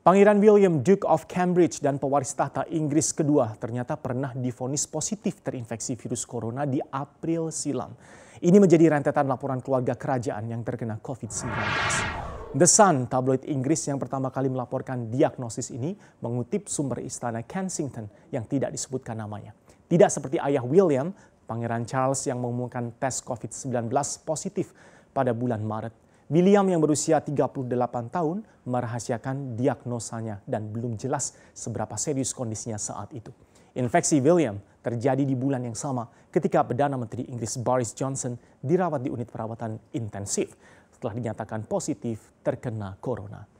Pangeran William, Duke of Cambridge dan pewaris tahta Inggris kedua ternyata pernah difonis positif terinfeksi virus corona di April silam. Ini menjadi rentetan laporan keluarga kerajaan yang terkena COVID-19. The Sun, tabloid Inggris yang pertama kali melaporkan diagnosis ini, mengutip sumber istana Kensington yang tidak disebutkan namanya. Tidak seperti ayah William, Pangeran Charles yang mengumumkan tes COVID-19 positif pada bulan Maret William yang berusia 38 tahun merahasiakan diagnosanya dan belum jelas seberapa serius kondisinya saat itu. Infeksi William terjadi di bulan yang sama ketika Perdana Menteri Inggris Boris Johnson dirawat di unit perawatan intensif setelah dinyatakan positif terkena corona.